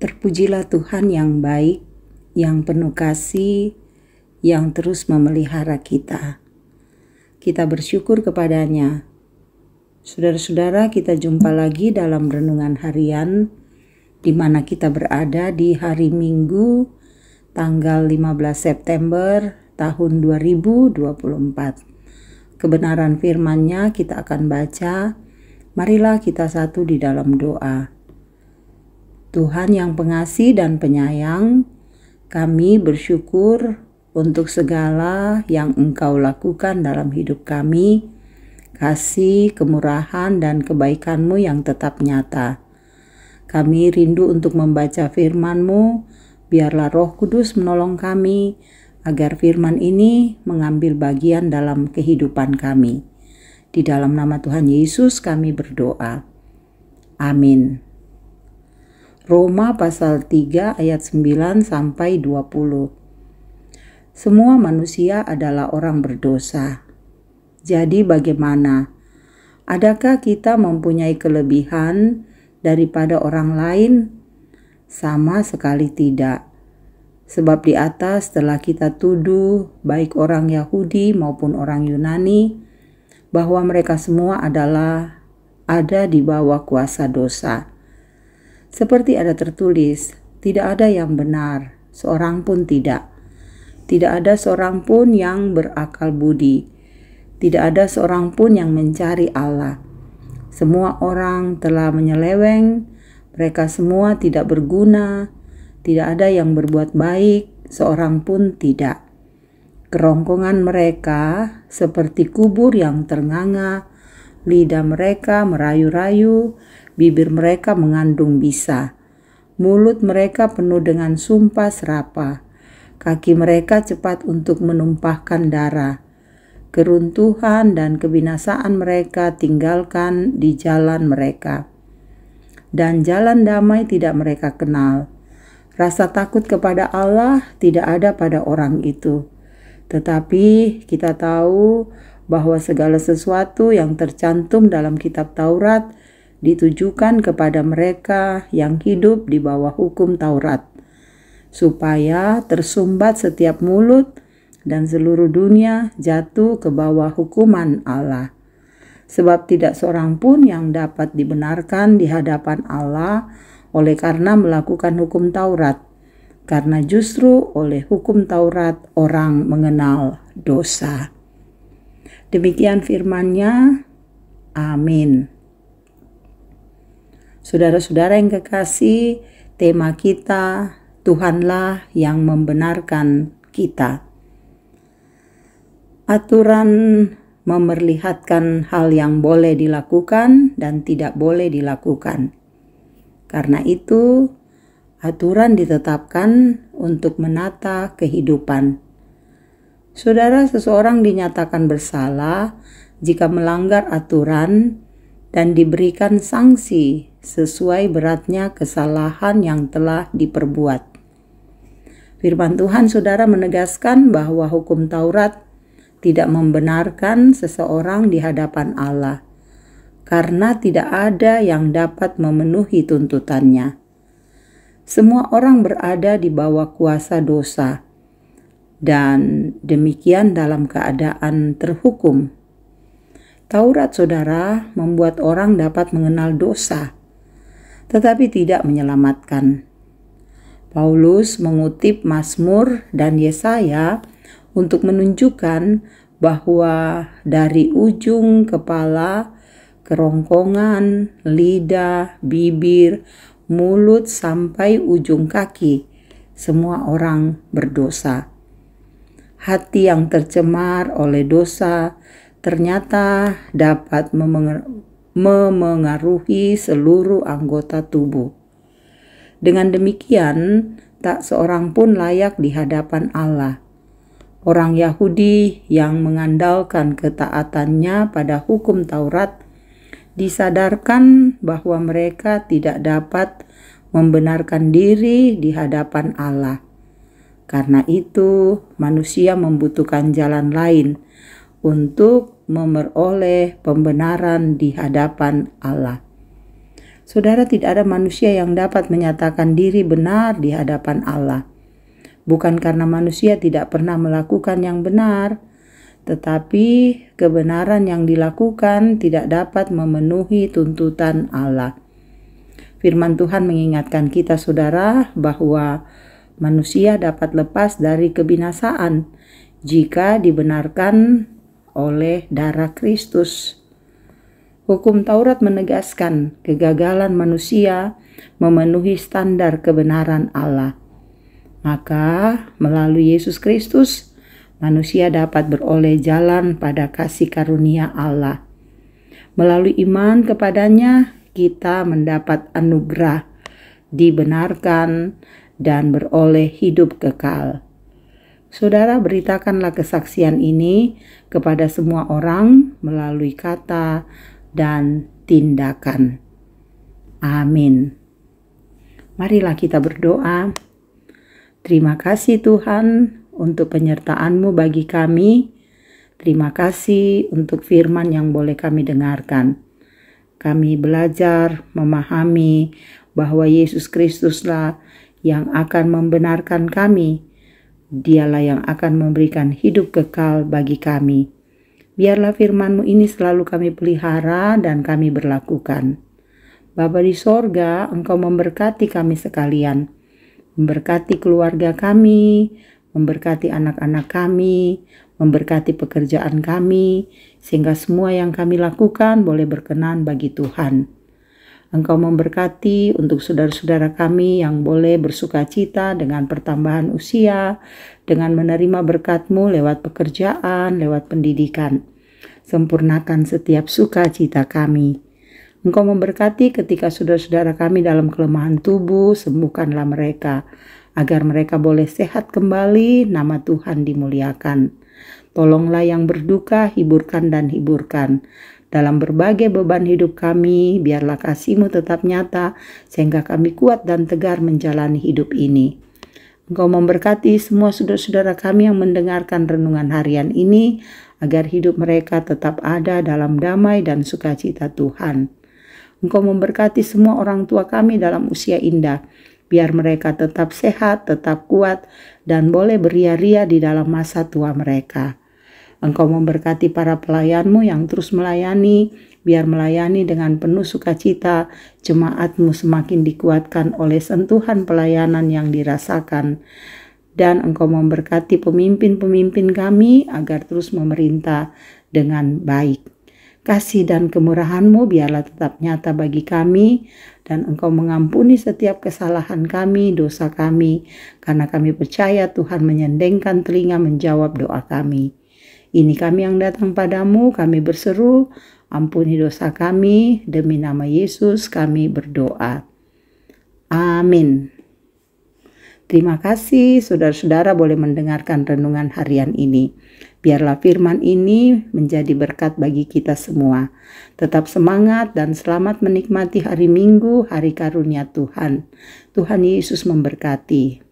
Terpujilah Tuhan yang baik, yang penuh kasih, yang terus memelihara kita. Kita bersyukur kepadanya. Saudara-saudara, kita jumpa lagi dalam renungan harian di mana kita berada di hari Minggu tanggal 15 September tahun 2024. Kebenaran firman-Nya kita akan baca. Marilah kita satu di dalam doa. Tuhan yang pengasih dan penyayang, kami bersyukur untuk segala yang Engkau lakukan dalam hidup kami, kasih, kemurahan, dan kebaikan-Mu yang tetap nyata. Kami rindu untuk membaca firman-Mu, biarlah Roh Kudus menolong kami agar firman ini mengambil bagian dalam kehidupan kami. Di dalam nama Tuhan Yesus, kami berdoa. Amin. Roma pasal 3 ayat 9 sampai 20. Semua manusia adalah orang berdosa. Jadi bagaimana? Adakah kita mempunyai kelebihan daripada orang lain? Sama sekali tidak. Sebab di atas telah kita tuduh baik orang Yahudi maupun orang Yunani bahwa mereka semua adalah ada di bawah kuasa dosa. Seperti ada tertulis, tidak ada yang benar, seorang pun tidak. Tidak ada seorang pun yang berakal budi. Tidak ada seorang pun yang mencari Allah. Semua orang telah menyeleweng, mereka semua tidak berguna, tidak ada yang berbuat baik, seorang pun tidak. Kerongkongan mereka seperti kubur yang ternganga, lidah mereka merayu-rayu, bibir mereka mengandung bisa, mulut mereka penuh dengan sumpah serapa, kaki mereka cepat untuk menumpahkan darah. Keruntuhan dan kebinasaan mereka tinggalkan di jalan mereka, dan jalan damai tidak mereka kenal. Rasa takut kepada Allah tidak ada pada orang itu, tetapi kita tahu bahwa segala sesuatu yang tercantum dalam Kitab Taurat ditujukan kepada mereka yang hidup di bawah hukum Taurat, supaya tersumbat setiap mulut dan seluruh dunia jatuh ke bawah hukuman Allah. Sebab tidak seorang pun yang dapat dibenarkan di hadapan Allah oleh karena melakukan hukum Taurat, karena justru oleh hukum Taurat orang mengenal dosa. Demikian firmannya. Amin. Saudara-saudara yang kekasih, tema kita Tuhanlah yang membenarkan kita. Aturan memperlihatkan hal yang boleh dilakukan dan tidak boleh dilakukan. Karena itu, aturan ditetapkan untuk menata kehidupan. Saudara, seseorang dinyatakan bersalah jika melanggar aturan dan diberikan sanksi sesuai beratnya kesalahan yang telah diperbuat. Firman Tuhan saudara menegaskan bahwa hukum Taurat tidak membenarkan seseorang di hadapan Allah, karena tidak ada yang dapat memenuhi tuntutannya. Semua orang berada di bawah kuasa dosa, dan demikian dalam keadaan terhukum. Taurat saudara membuat orang dapat mengenal dosa tetapi tidak menyelamatkan. Paulus mengutip Mazmur dan Yesaya untuk menunjukkan bahwa dari ujung kepala, kerongkongan, lidah, bibir, mulut sampai ujung kaki, semua orang berdosa. Hati yang tercemar oleh dosa ternyata dapat memengaruhi seluruh anggota tubuh. Dengan demikian, tak seorang pun layak di hadapan Allah. Orang Yahudi yang mengandalkan ketaatannya pada hukum Taurat disadarkan bahwa mereka tidak dapat membenarkan diri di hadapan Allah. Karena itu, manusia membutuhkan jalan lain untuk memperoleh pembenaran di hadapan Allah. Saudara, tidak ada manusia yang dapat menyatakan diri benar di hadapan Allah. Bukan karena manusia tidak pernah melakukan yang benar, tetapi kebenaran yang dilakukan tidak dapat memenuhi tuntutan Allah. Firman Tuhan mengingatkan kita, saudara, bahwa manusia dapat lepas dari kebinasaan jika dibenarkan oleh darah Kristus. Hukum Taurat menegaskan kegagalan manusia memenuhi standar kebenaran Allah. Maka, melalui Yesus Kristus, manusia dapat beroleh jalan pada kasih karunia Allah. Melalui iman kepadanya, kita mendapat anugerah, dibenarkan, dan beroleh hidup kekal. Saudara beritakanlah kesaksian ini kepada semua orang melalui kata dan tindakan. Amin. Marilah kita berdoa. Terima kasih Tuhan untuk penyertaan-Mu bagi kami. Terima kasih untuk firman yang boleh kami dengarkan. Kami belajar memahami bahwa Yesus Kristuslah yang akan membenarkan kami dialah yang akan memberikan hidup kekal bagi kami. Biarlah FirmanMu ini selalu kami pelihara dan kami berlakukan. Bapa di sorga, Engkau memberkati kami sekalian, memberkati keluarga kami, memberkati anak-anak kami, memberkati pekerjaan kami, sehingga semua yang kami lakukan boleh berkenan bagi Tuhan. Engkau memberkati untuk saudara-saudara kami yang boleh bersuka cita dengan pertambahan usia, dengan menerima berkat-Mu lewat pekerjaan, lewat pendidikan. Sempurnakan setiap sukacita kami. Engkau memberkati ketika saudara-saudara kami dalam kelemahan tubuh, sembuhkanlah mereka, agar mereka boleh sehat kembali, nama Tuhan dimuliakan. Tolonglah yang berduka, hiburkan dan hiburkan dalam berbagai beban hidup kami, biarlah kasih-Mu tetap nyata, sehingga kami kuat dan tegar menjalani hidup ini. Engkau memberkati semua saudara-saudara kami yang mendengarkan renungan harian ini, agar hidup mereka tetap ada dalam damai dan sukacita Tuhan. Engkau memberkati semua orang tua kami dalam usia indah, biar mereka tetap sehat, tetap kuat, dan boleh beria-ria di dalam masa tua mereka. Engkau memberkati para pelayanmu yang terus melayani, biar melayani dengan penuh sukacita, jemaatmu semakin dikuatkan oleh sentuhan pelayanan yang dirasakan. Dan engkau memberkati pemimpin-pemimpin kami agar terus memerintah dengan baik. Kasih dan kemurahanmu biarlah tetap nyata bagi kami dan engkau mengampuni setiap kesalahan kami, dosa kami, karena kami percaya Tuhan menyendengkan telinga menjawab doa kami. Ini kami yang datang padamu, kami berseru, ampuni dosa kami, demi nama Yesus kami berdoa. Amin. Terima kasih saudara-saudara boleh mendengarkan renungan harian ini. Biarlah firman ini menjadi berkat bagi kita semua. Tetap semangat dan selamat menikmati hari Minggu, hari karunia Tuhan. Tuhan Yesus memberkati.